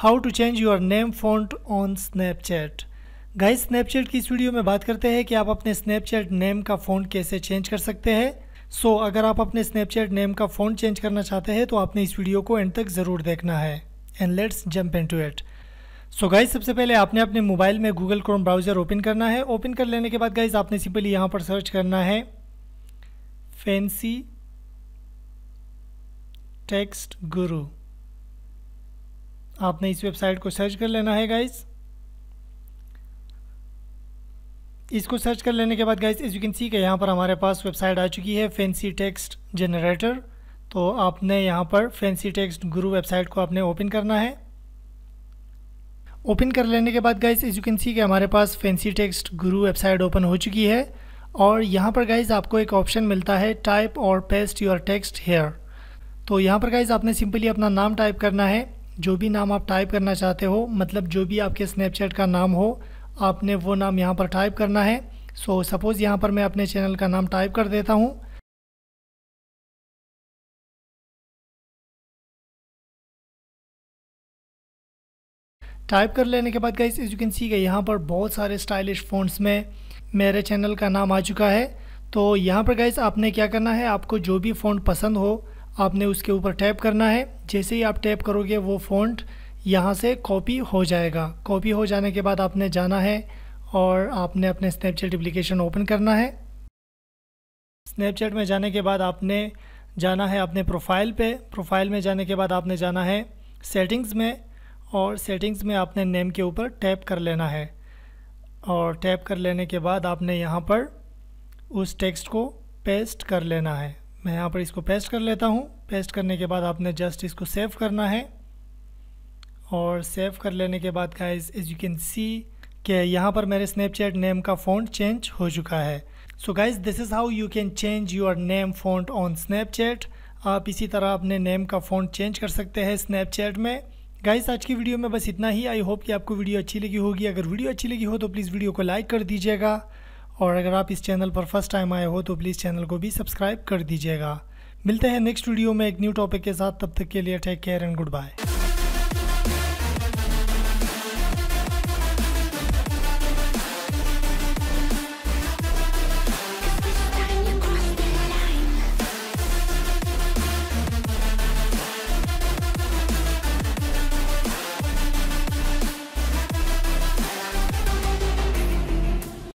how to change your name font on Snapchat guys Snapchat की इस video में बात करते हैं कि आप अपने स्नैपचैट नेम का फोन कैसे चेंज कर सकते हैं सो so, अगर आप अपने स्नैपचैट नेम का फोन चेंज करना चाहते हैं तो आपने इस वीडियो को एंड तक ज़रूर देखना है and let's jump into it so guys सबसे पहले आपने अपने मोबाइल में गूगल क्रोम ब्राउज़र ओपन करना है ओपन कर लेने के बाद गाइज आपने सिंपली यहाँ पर सर्च करना है फैंसी टेक्स्ट गुरु आपने इस वेबसाइट को सर्च कर लेना है गाइज़ इसको सर्च कर लेने के बाद guys as you can see के यहाँ पर हमारे पास वेबसाइट आ चुकी है फैंसी टेक्स्ट जनरेटर तो आपने यहाँ पर फैंसी टेक्स्ट गुरु वेबसाइट को आपने ओपन करना है ओपन कर लेने के बाद guys as you can see के हमारे पास fancy text guru website open हो चुकी है और यहाँ पर गाइज आपको एक ऑप्शन मिलता है टाइप और पेस्ट योर टेक्स्ट हेयर तो यहाँ पर गाइज आपने सिंपली अपना नाम टाइप करना है जो भी नाम आप टाइप करना चाहते हो मतलब जो भी आपके स्नैपचैट का नाम हो आपने वो नाम यहाँ पर टाइप करना है सो सपोज़ यहाँ पर मैं अपने चैनल का नाम टाइप कर देता हूँ टाइप कर लेने के बाद गई इस यू कैन सी गई यहाँ पर बहुत सारे स्टाइलिश फ़ोन्स में मेरे चैनल का नाम आ चुका है तो यहाँ पर गई आपने क्या करना है आपको जो भी फ़ोन पसंद हो आपने उसके ऊपर टैप करना है जैसे ही आप टैप करोगे वो फ़ॉन्ट यहाँ से कॉपी हो जाएगा कॉपी हो जाने के बाद आपने जाना है और आपने अपने स्नैपचैट एप्लीकेशन ओपन करना है स्नैपचैट में जाने के बाद आपने जाना है अपने प्रोफाइल पे प्रोफाइल में जाने के बाद आपने जाना है सेटिंग्स में और सेटिंग्स में आपने नेम के ऊपर टैप कर लेना है और टैप कर लेने के बाद आपने यहाँ पर उस टेक्स्ट को पेस्ट कर लेना है मैं यहाँ पर इसको पेस्ट कर लेता हूँ पेस्ट करने के बाद आपने जस्ट इसको सेव करना है और सेव कर लेने के बाद guys as you can see कि यहाँ पर मेरे स्नैपचैट नेम का फ़ॉन्ट चेंज हो चुका है so guys this is how you can change your name font on Snapchat आप इसी तरह अपने नेम का फ़ॉन्ट चेंज कर सकते हैं स्नैपचैट में गाइस आज की वीडियो में बस इतना ही आई होप कि आपको वीडियो अच्छी लगी होगी अगर वीडियो अच्छी लगी हो तो प्लीज़ वीडियो को लाइक कर दीजिएगा और अगर आप इस चैनल पर फर्स्ट टाइम आए हो तो प्लीज़ चैनल को भी सब्सक्राइब कर दीजिएगा मिलते हैं नेक्स्ट वीडियो में एक न्यू टॉपिक के साथ तब तक के लिए take care and good bye